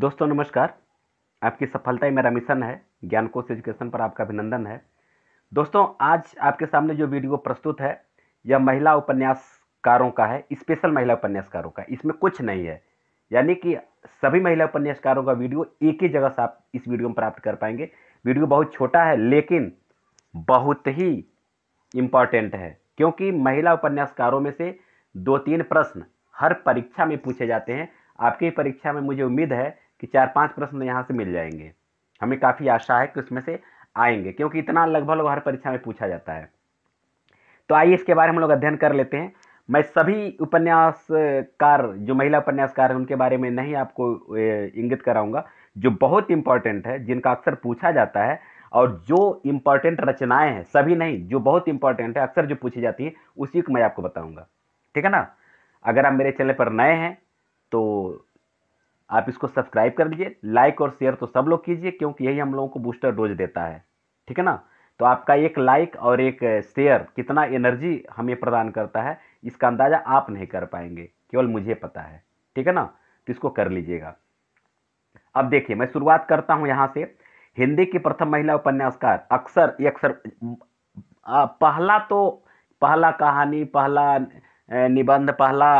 दोस्तों नमस्कार आपकी सफलता ही मेरा मिशन है ज्ञान कोश एजुकेशन पर आपका अभिनंदन है दोस्तों आज आपके सामने जो वीडियो प्रस्तुत है यह महिला उपन्यासकारों का है स्पेशल महिला उपन्यासकारों का इसमें कुछ नहीं है यानी कि सभी महिला उपन्यासकारों का वीडियो एक ही जगह से आप इस वीडियो में प्राप्त कर पाएंगे वीडियो बहुत छोटा है लेकिन बहुत ही इम्पॉर्टेंट है क्योंकि महिला उपन्यासकारों में से दो तीन प्रश्न हर परीक्षा में पूछे जाते हैं आपकी परीक्षा में मुझे उम्मीद है कि चार पांच प्रश्न तो यहाँ से मिल जाएंगे हमें काफ़ी आशा है कि उसमें से आएंगे क्योंकि इतना लगभग हर परीक्षा में पूछा जाता है तो आइए इसके बारे में हम लोग अध्ययन कर लेते हैं मैं सभी उपन्यासकार जो महिला उपन्यासकार हैं उनके बारे में नहीं आपको इंगित कराऊंगा जो बहुत इंपॉर्टेंट है जिनका अक्सर पूछा जाता है और जो इम्पॉर्टेंट रचनाएं हैं सभी नहीं जो बहुत इंपॉर्टेंट है अक्सर जो पूछी जाती है उसी को मैं आपको बताऊंगा ठीक है ना अगर आप मेरे चैनल पर नए हैं तो आप इसको सब्सक्राइब कर लीजिए लाइक और शेयर तो सब लोग कीजिए क्योंकि यही हम लोगों को बूस्टर डोज देता है ठीक है ना तो आपका एक लाइक और एक शेयर कितना एनर्जी हमें प्रदान करता है इसका अंदाज़ा आप नहीं कर पाएंगे केवल मुझे पता है ठीक है ना तो इसको कर लीजिएगा अब देखिए मैं शुरुआत करता हूँ यहाँ से हिंदी की प्रथम महिला उपन्यासकार अक्सर ये अक्सर पहला तो पहला कहानी पहला निबंध पहला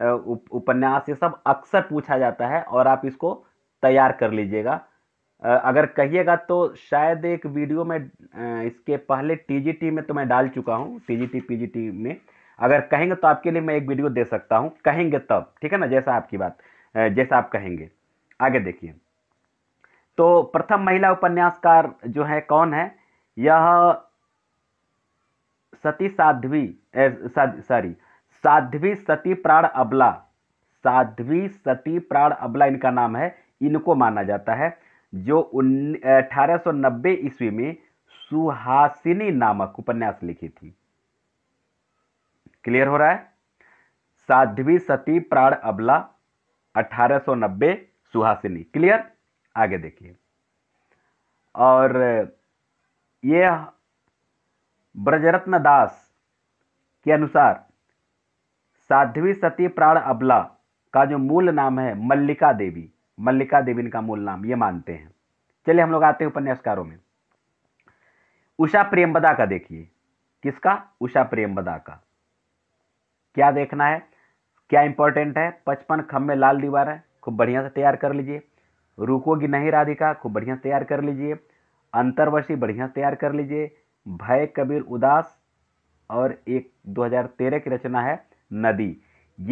उपन्यास ये सब अक्सर पूछा जाता है और आप इसको तैयार कर लीजिएगा अगर कहिएगा तो शायद एक वीडियो में इसके पहले टीजीटी में तो मैं डाल चुका हूँ टीजीटी पीजीटी में अगर कहेंगे तो आपके लिए मैं एक वीडियो दे सकता हूँ कहेंगे तब ठीक है ना जैसा आपकी बात जैसा आप कहेंगे आगे देखिए तो प्रथम महिला उपन्यासकार जो है कौन है यह सती साध्वी सॉरी साध्वी सती प्राण अबला साध्वी सती प्राण अबला इनका नाम है इनको माना जाता है जो अठारह नब्बे ईस्वी में सुहासिनी नामक उपन्यास लिखी थी क्लियर हो रहा है साध्वी सती प्राण अबला 1890 सुहासिनी क्लियर आगे देखिए और यह ब्रजरत्न दास के अनुसार साध्वी सती प्राण अबला का जो मूल नाम है मल्लिका देवी मल्लिका देवी इनका मूल नाम ये मानते हैं चलिए हम लोग आते हैं उपन्यासकारों में उषा प्रेमबदा का देखिए किसका उषा प्रेमबदा का क्या देखना है क्या इंपॉर्टेंट है पचपन खम्भे लाल दीवार है खूब बढ़िया से तैयार कर लीजिए रुकोगी नहीं राधिका खूब बढ़िया तैयार कर लीजिए अंतर्वशी बढ़िया तैयार कर लीजिए भय कबीर उदास और एक 2013 की रचना है नदी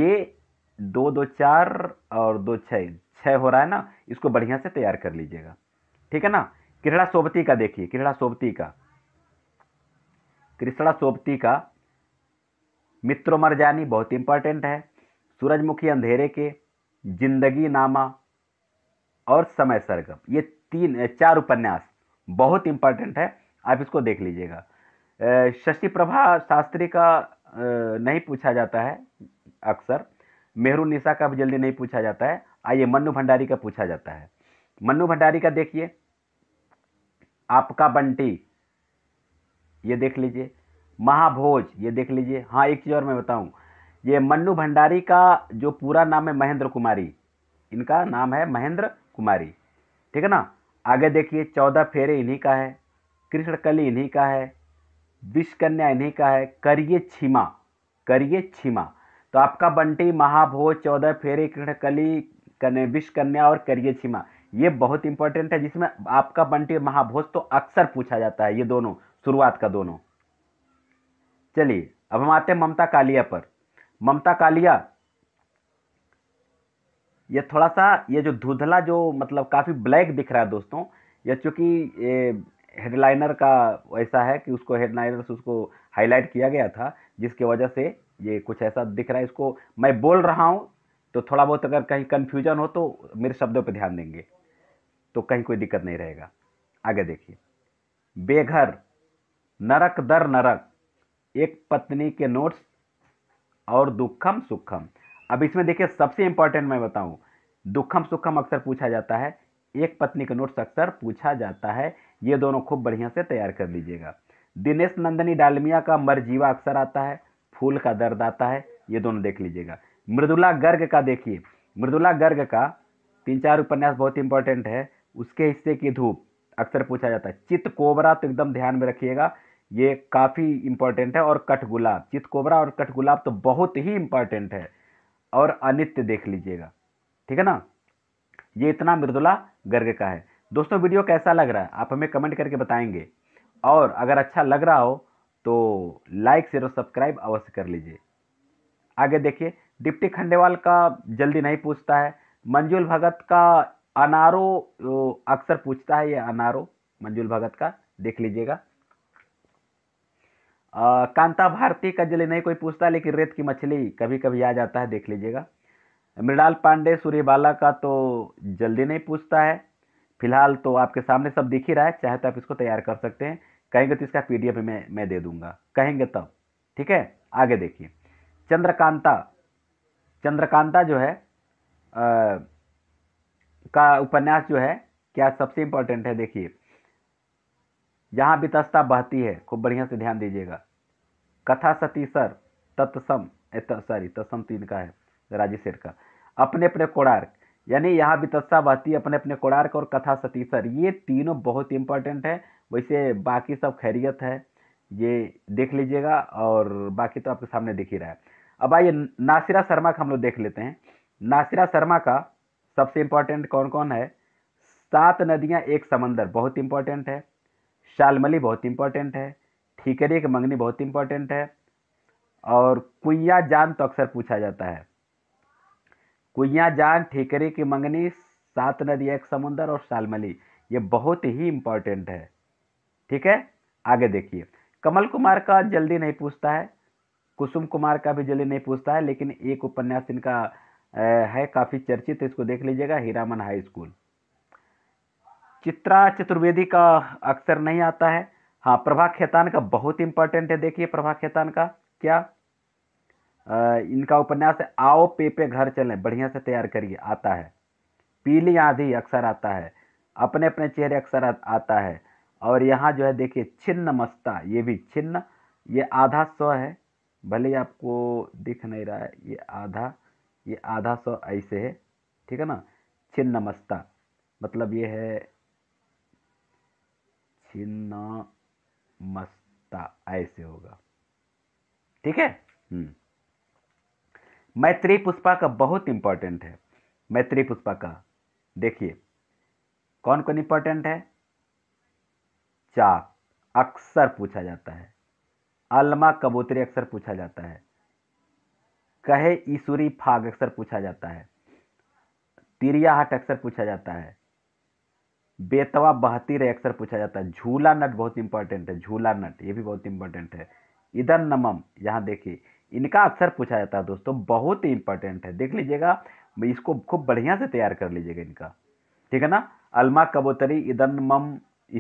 ये दो दो चार और दो छः छः हो रहा है ना इसको बढ़िया से तैयार कर लीजिएगा ठीक है ना किरड़ा सोबती का देखिए किरड़ा सोबती का कृष्णा सोबती का मर जानी बहुत इंपॉर्टेंट है सूरजमुखी अंधेरे के जिंदगी नामा और समय सरगम ये तीन चार उपन्यास बहुत इंपॉर्टेंट है आप इसको देख लीजिएगा शशि प्रभा शास्त्री का नहीं पूछा जाता है अक्सर मेहरू निशा का भी जल्दी नहीं पूछा जाता है आइए मन्नू भंडारी का पूछा जाता है मन्नू भंडारी का देखिए आपका बंटी ये देख लीजिए महाभोज ये देख लीजिए हाँ एक चीज़ और मैं बताऊं ये मन्नू भंडारी का जो पूरा नाम है महेंद्र कुमारी इनका नाम है महेंद्र कुमारी ठीक है ना आगे देखिए चौदह फेरे इन्हीं का है कृष्ण कली इन्हीं का है विषकन्या इन्हीं का है करिए छिमा करिए छिमा तो आपका बंटी महाभोज चौदह फेरे कृष्णकली कने विषकन्या और करिए छिमा ये बहुत इंपॉर्टेंट है जिसमें आपका बंटी महाभोज तो अक्सर पूछा जाता है ये दोनों शुरुआत का दोनों चलिए अब हम आते हैं ममता कालिया पर ममता कालिया ये थोड़ा सा ये जो धुधला जो मतलब काफ़ी ब्लैक दिख रहा है दोस्तों यह चूंकि हेडलाइनर का ऐसा है कि उसको हेडलाइनर से उसको हाईलाइट किया गया था जिसके वजह से ये कुछ ऐसा दिख रहा है इसको मैं बोल रहा हूँ तो थोड़ा बहुत अगर कहीं कन्फ्यूजन हो तो मेरे शब्दों पर ध्यान देंगे तो कहीं कोई दिक्कत नहीं रहेगा आगे देखिए बेघर नरक दर नरक एक पत्नी के नोट्स और दुखम सुखम अब इसमें देखिए सबसे इंपॉर्टेंट मैं बताऊं दुखम सुखम अक्सर पूछा जाता है एक पत्नी का नोट्स अक्सर पूछा जाता है ये दोनों खूब बढ़िया से तैयार कर लीजिएगा दिनेश नंदनी डालमिया का मरजीवा अक्सर आता है फूल का दर्द आता है ये दोनों देख लीजिएगा मृदुला गर्ग का देखिए मृदुला गर्ग का तीन चार उपन्यास बहुत इंपॉर्टेंट है उसके हिस्से की धूप अक्सर पूछा जाता है चित कोबरा तो एकदम ध्यान में रखिएगा ये काफ़ी इंपॉर्टेंट है और कठगुलाब चित कोबरा और कठगुलाब तो बहुत ही इंपॉर्टेंट है और अनित्य देख लीजिएगा ठीक है ना ये इतना मृदुला गर्ग का है दोस्तों वीडियो कैसा लग रहा है आप हमें कमेंट करके बताएंगे और अगर अच्छा लग रहा हो तो लाइक शेयर और सब्सक्राइब अवश्य कर लीजिए आगे देखिए डिप्टी खंडेवाल का जल्दी नहीं पूछता है मंजुल भगत का अनारो अक्सर पूछता है ये अनारो मंजुल भगत का देख लीजिएगा कांता भारती का जल्दी नहीं कोई पूछता लेकिन रेत की मछली कभी कभी आ जाता है देख लीजिएगा मृणाल पांडे सूर्यबाला का तो जल्दी नहीं पूछता है फिलहाल तो आपके सामने सब दिख ही रहा है चाहे तो आप इसको तैयार कर सकते हैं कहेंगे तो इसका पी डी मैं मैं दे दूंगा कहेंगे तब ठीक है आगे देखिए चंद्रकांता चंद्रकांता जो है आ, का उपन्यास जो है क्या सबसे इम्पोर्टेंट है देखिए जहाँ वितस्ता बहती है खूब बढ़िया से ध्यान दीजिएगा कथा सती सर तत्सम सॉरी तत्सम तीन का है राजेश सेठ का अपने अपने कोणार्क यानी यहाँ भी भाती अपने अपने कोणार्क और कथा सतीसर ये तीनों बहुत इंपॉर्टेंट है वैसे बाकी सब खैरियत है ये देख लीजिएगा और बाकी तो आपके सामने दिख ही रहा है अब आइए नासिरा शर्मा का हम लोग देख लेते हैं नासिरा शर्मा का सबसे इम्पॉर्टेंट कौन कौन है सात नदियाँ एक समंदर बहुत इम्पॉर्टेंट है शालमली बहुत इम्पॉर्टेंट है ठीकरी की मंगनी बहुत इम्पॉर्टेंट है और कुया जान तो अक्सर पूछा जाता है कुइया जान ठेकरे की मंगनी सात नदिया एक समुंदर और सालमली ये बहुत ही इंपॉर्टेंट है ठीक है आगे देखिए कमल कुमार का जल्दी नहीं पूछता है कुसुम कुमार का भी जल्दी नहीं पूछता है लेकिन एक उपन्यास इनका है काफ़ी चर्चित इसको देख लीजिएगा हीरामन हाई स्कूल चित्रा चतुर्वेदी का अक्सर नहीं आता है हाँ प्रभा खेतान का बहुत इंपॉर्टेंट है देखिए प्रभा खेतान का क्या इनका उपन्यास है आओ पे पे घर चलें बढ़िया से तैयार करिए आता है पीली आंधी अक्सर आता है अपने अपने चेहरे अक्सर आता है और यहाँ जो है देखिए छिन्न मस्ता ये भी छिन्न ये आधा सौ है भले ही आपको दिख नहीं रहा है ये आधा ये आधा सौ ऐसे है ठीक है ना छिन्न मस्ता मतलब ये है छिन्न मस्ता ऐसे होगा ठीक है हम्म मैत्री पुष्पा का बहुत इंपॉर्टेंट है मैत्री पुष्पा का देखिए कौन कौन इंपॉर्टेंट है चाक अक्सर पूछा जाता है अलमा कबूतरी अक्सर पूछा जाता है कहे ईश्वरी फाग अक्सर पूछा जाता है हट अक्सर पूछा जाता है बेतवा बहती रे अक्सर पूछा जाता है झूला नट बहुत इंपॉर्टेंट है झूला नट ये भी बहुत इंपॉर्टेंट है इधर नमम यहाँ देखिए इनका अक्सर पूछा जाता है दोस्तों बहुत ही इंपॉर्टेंट है देख लीजिएगा इसको खूब बढ़िया से तैयार कर लीजिएगा इनका ठीक है ना अलमा कबूतरी इदन मम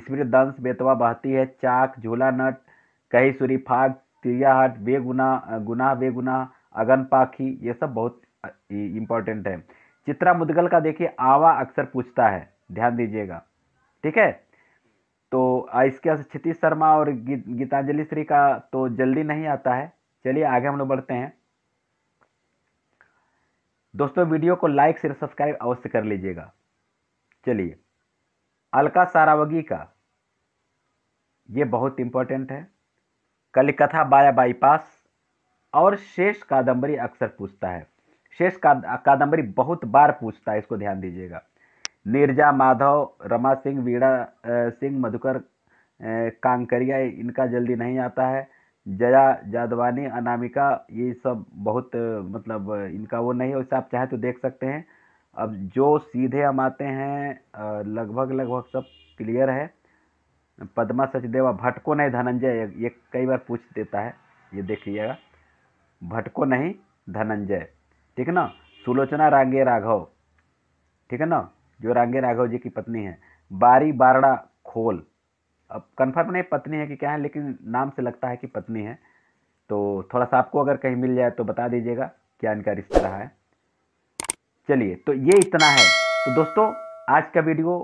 स्मृत दंश बेतवा बहती है चाक झूला नट कही सूरी फाग तिरियाहट बेगुना गुना बेगुना अगन पाखी ये सब बहुत इंपॉर्टेंट है चित्रा मुदगल का देखिए आवा अक्सर पूछता है ध्यान दीजिएगा ठीक है तो इसके क्षितिज शर्मा और गीतांजलि श्री का तो जल्दी नहीं आता है चलिए आगे हम लोग बढ़ते हैं दोस्तों वीडियो को लाइक शेयर सब्सक्राइब अवश्य कर लीजिएगा चलिए अलका सारावगी का ये बहुत इम्पोर्टेंट है कलिकथा बाया बाईपास और शेष कादंबरी अक्सर पूछता है शेष कादंबरी बहुत बार पूछता है इसको ध्यान दीजिएगा निर्जा माधव रमा सिंह वीरा सिंह मधुकर कांकरिया इनका जल्दी नहीं आता है जया जादवानी अनामिका ये सब बहुत मतलब इनका वो नहीं है वैसे आप चाहें तो देख सकते हैं अब जो सीधे हम आते हैं लगभग लगभग सब क्लियर है पद्मा सचदेवा भटको नहीं धनंजय ये कई बार पूछ देता है ये देखिएगा भटको नहीं धनंजय ठीक है ना सुलोचना रांगे राघव ठीक है ना जो रांगे राघव जी की पत्नी है बारी बारड़ा खोल अब कन्फर्म नहीं पत्नी है कि क्या है लेकिन नाम से लगता है कि पत्नी है तो थोड़ा सा आपको अगर कहीं मिल जाए तो बता दीजिएगा क्या इनका रिश्ता रहा है चलिए तो ये इतना है तो दोस्तों आज का वीडियो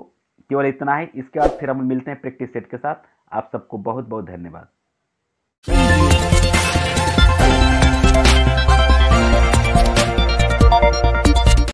केवल इतना ही इसके बाद फिर हम मिलते हैं प्रैक्टिस सेट के साथ आप सबको बहुत बहुत धन्यवाद